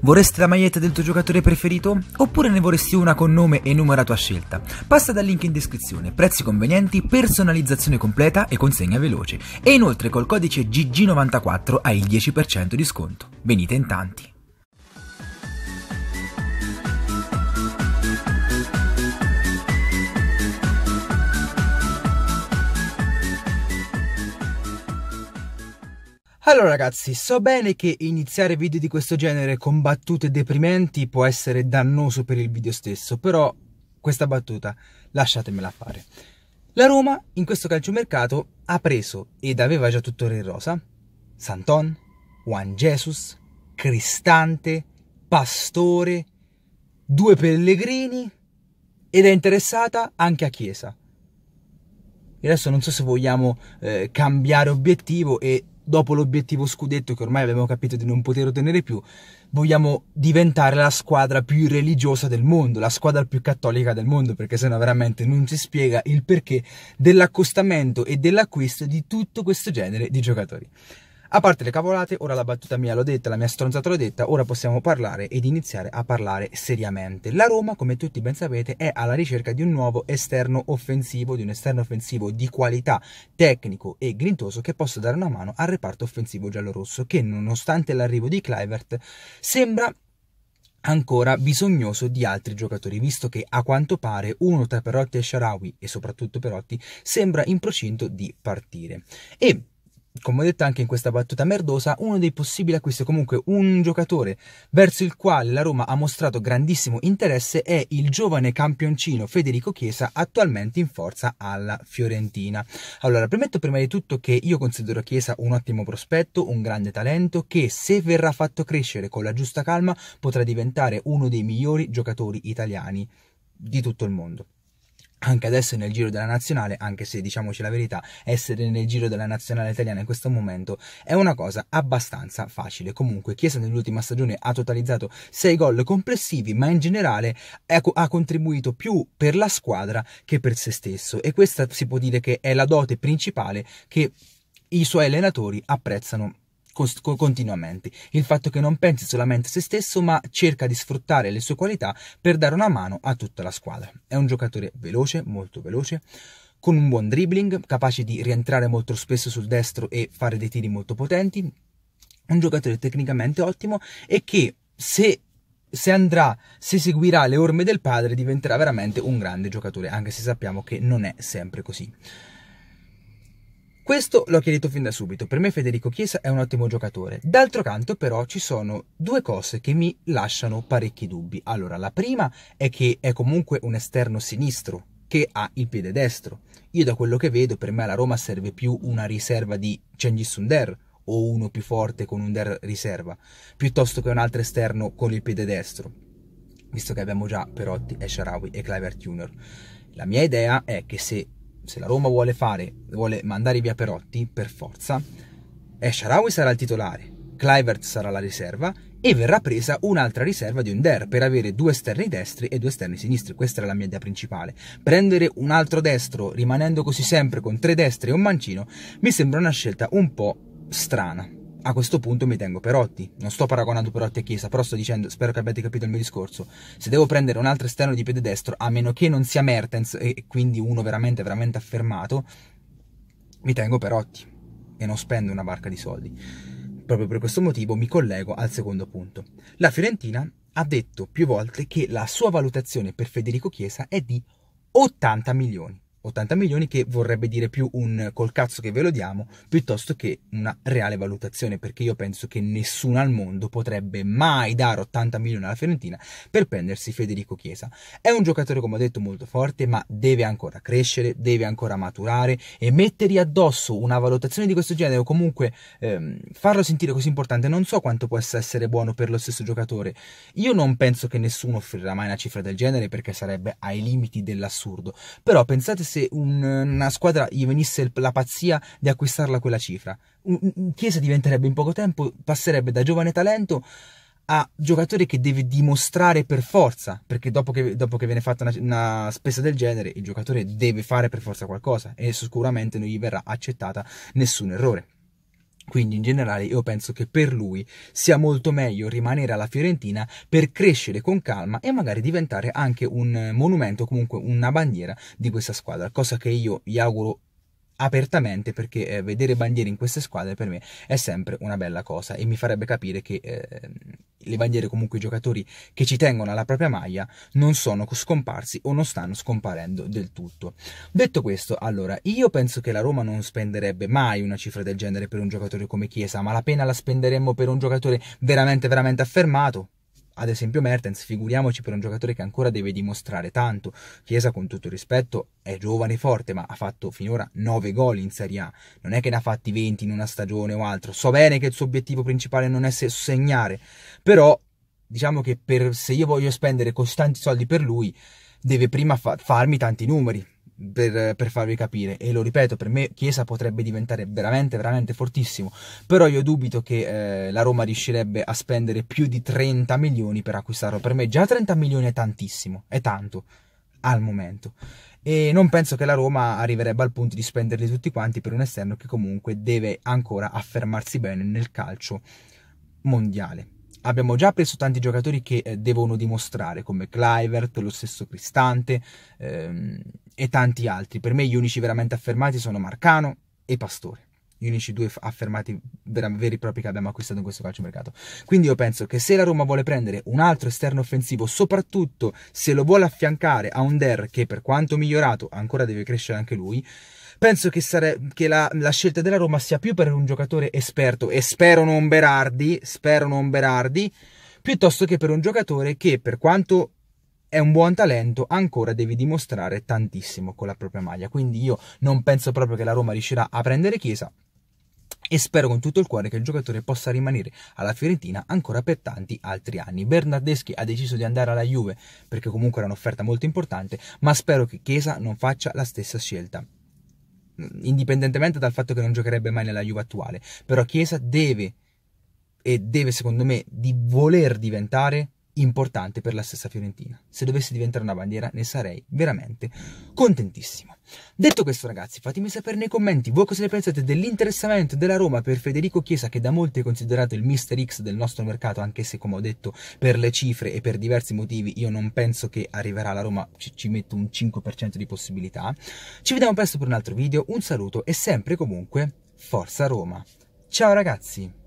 Vorresti la maglietta del tuo giocatore preferito? Oppure ne vorresti una con nome e numero a tua scelta? Passa dal link in descrizione, prezzi convenienti, personalizzazione completa e consegna veloce. E inoltre col codice GG94 hai il 10% di sconto. Venite in tanti. Allora ragazzi, so bene che iniziare video di questo genere con battute deprimenti può essere dannoso per il video stesso, però questa battuta lasciatemela fare. La Roma in questo calciomercato ha preso ed aveva già tuttora in rosa Santon, Juan Jesus, Cristante, Pastore, due Pellegrini ed è interessata anche a Chiesa. E adesso non so se vogliamo eh, cambiare obiettivo e dopo l'obiettivo scudetto che ormai abbiamo capito di non poter ottenere più, vogliamo diventare la squadra più religiosa del mondo, la squadra più cattolica del mondo, perché sennò veramente non si spiega il perché dell'accostamento e dell'acquisto di tutto questo genere di giocatori. A parte le cavolate, ora la battuta mia l'ho detta, la mia stronzata l'ho detta, ora possiamo parlare ed iniziare a parlare seriamente. La Roma, come tutti ben sapete, è alla ricerca di un nuovo esterno offensivo, di un esterno offensivo di qualità, tecnico e grintoso che possa dare una mano al reparto offensivo giallorosso che nonostante l'arrivo di Clivert sembra ancora bisognoso di altri giocatori, visto che a quanto pare uno tra Perotti e Sharawi, e soprattutto Perotti, sembra in procinto di partire. E come ho detto anche in questa battuta merdosa, uno dei possibili acquisti, comunque un giocatore verso il quale la Roma ha mostrato grandissimo interesse, è il giovane campioncino Federico Chiesa, attualmente in forza alla Fiorentina. Allora, premetto prima di tutto che io considero Chiesa un ottimo prospetto, un grande talento, che se verrà fatto crescere con la giusta calma potrà diventare uno dei migliori giocatori italiani di tutto il mondo anche adesso nel giro della nazionale, anche se diciamoci la verità, essere nel giro della nazionale italiana in questo momento è una cosa abbastanza facile. Comunque, Chiesa nell'ultima stagione ha totalizzato 6 gol complessivi, ma in generale ha contribuito più per la squadra che per se stesso e questa si può dire che è la dote principale che i suoi allenatori apprezzano continuamente. Il fatto che non pensi solamente a se stesso, ma cerca di sfruttare le sue qualità per dare una mano a tutta la squadra. È un giocatore veloce, molto veloce con un buon dribbling, capace di rientrare molto spesso sul destro e fare dei tiri molto potenti, un giocatore tecnicamente ottimo e che se, se, andrà, se seguirà le orme del padre diventerà veramente un grande giocatore, anche se sappiamo che non è sempre così. Questo l'ho chiarito fin da subito, per me Federico Chiesa è un ottimo giocatore. D'altro canto però ci sono due cose che mi lasciano parecchi dubbi. Allora, la prima è che è comunque un esterno sinistro che ha il piede destro. Io da quello che vedo per me alla Roma serve più una riserva di Cengiz o uno più forte con un der riserva, piuttosto che un altro esterno con il piede destro, visto che abbiamo già Perotti Esharawi e Cliver Tuner. La mia idea è che se se la Roma vuole fare, vuole mandare via Perotti, per forza, Esharawi sarà il titolare, Clivert sarà la riserva e verrà presa un'altra riserva di Under per avere due esterni destri e due esterni sinistri. Questa era la mia idea principale. Prendere un altro destro rimanendo così sempre con tre destri e un mancino mi sembra una scelta un po' strana a questo punto mi tengo Perotti. Non sto paragonando Perotti a Chiesa, però sto dicendo, spero che abbiate capito il mio discorso. Se devo prendere un altro esterno di piede destro, a meno che non sia Mertens, e quindi uno veramente, veramente affermato, mi tengo Perotti e non spendo una barca di soldi. Proprio per questo motivo mi collego al secondo punto. La Fiorentina ha detto più volte che la sua valutazione per Federico Chiesa è di 80 milioni. 80 milioni che vorrebbe dire più un col cazzo che ve lo diamo piuttosto che una reale valutazione perché io penso che nessuno al mondo potrebbe mai dare 80 milioni alla Fiorentina per prendersi Federico Chiesa è un giocatore come ho detto molto forte ma deve ancora crescere deve ancora maturare e mettergli addosso una valutazione di questo genere o comunque ehm, farlo sentire così importante non so quanto possa essere buono per lo stesso giocatore io non penso che nessuno offrirà mai una cifra del genere perché sarebbe ai limiti dell'assurdo però pensate se un, una squadra gli venisse la pazzia di acquistarla a quella cifra. Chiesa diventerebbe in poco tempo, passerebbe da giovane talento a giocatore che deve dimostrare per forza, perché dopo che, dopo che viene fatta una, una, spesa del genere, il giocatore deve fare per forza qualcosa e sicuramente non gli verrà accettata nessun errore. Quindi in generale io penso che per lui sia molto meglio rimanere alla Fiorentina per crescere con calma e magari diventare anche un monumento, comunque una bandiera di questa squadra, cosa che io gli auguro apertamente perché eh, vedere bandiere in queste squadre per me è sempre una bella cosa e mi farebbe capire che eh, le bandiere comunque i giocatori che ci tengono alla propria maglia non sono scomparsi o non stanno scomparendo del tutto. Detto questo, allora, io penso che la Roma non spenderebbe mai una cifra del genere per un giocatore come Chiesa, ma la pena la spenderemmo per un giocatore veramente veramente affermato, ad esempio Mertens, figuriamoci per un giocatore che ancora deve dimostrare tanto. Chiesa, con tutto il rispetto, è giovane e forte, ma ha fatto finora 9 gol in Serie A. Non è che ne ha fatti 20 in una stagione o altro. So bene che il suo obiettivo principale non è segnare, però diciamo che per, se io voglio spendere costanti soldi per lui, deve prima fa- farmi tanti numeri per, per, farvi capire, e lo ripeto, per me Chiesa potrebbe diventare veramente, veramente fortissimo, però io dubito che eh, la Roma riuscirebbe a spendere più di 30 milioni per acquistarlo, per me già 30 milioni è tantissimo, è tanto, al momento, e non penso che la Roma arriverebbe al punto di spenderli tutti quanti per un esterno che comunque deve ancora affermarsi bene nel calcio mondiale. Abbiamo già preso tanti giocatori che eh, devono dimostrare, come Clivert, lo stesso Cristante, ehm, e tanti altri. Per me gli unici veramente affermati sono Marcano e Pastore. Gli unici due affermati vera, veri e propri che abbiamo acquistato in questo calciomercato. Quindi io penso che se la Roma vuole prendere un altro esterno offensivo, soprattutto se lo vuole affiancare a un Der che per quanto migliorato ancora deve crescere anche lui, penso che, sare- che la, la, scelta della Roma sia più per un giocatore esperto e spero non Berardi, spero non Berardi, piuttosto che per un giocatore che per quanto è un buon talento, ancora devi dimostrare tantissimo con la propria maglia. Quindi io non penso proprio che la Roma riuscirà a prendere Chiesa e spero con tutto il cuore che il giocatore possa rimanere alla Fiorentina ancora per tanti altri anni. Bernardeschi ha deciso di andare alla Juve perché comunque era un'offerta molto importante, ma spero che Chiesa non faccia la stessa scelta indipendentemente dal fatto che non giocherebbe mai nella Juve attuale, però Chiesa deve e deve secondo me di voler diventare importante per la stessa Fiorentina. Se dovesse diventare una bandiera ne sarei veramente contentissimo. Detto questo ragazzi, fatemi sapere nei commenti voi cosa ne pensate dell'interessamento della Roma per Federico Chiesa che da molti è considerato il Mr. X del nostro mercato, anche se come ho detto per le cifre e per diversi motivi io non penso che arriverà alla Roma, ci, ci metto un 5% di possibilità. Ci vediamo presto per un altro video, un saluto e sempre comunque Forza Roma. Ciao ragazzi!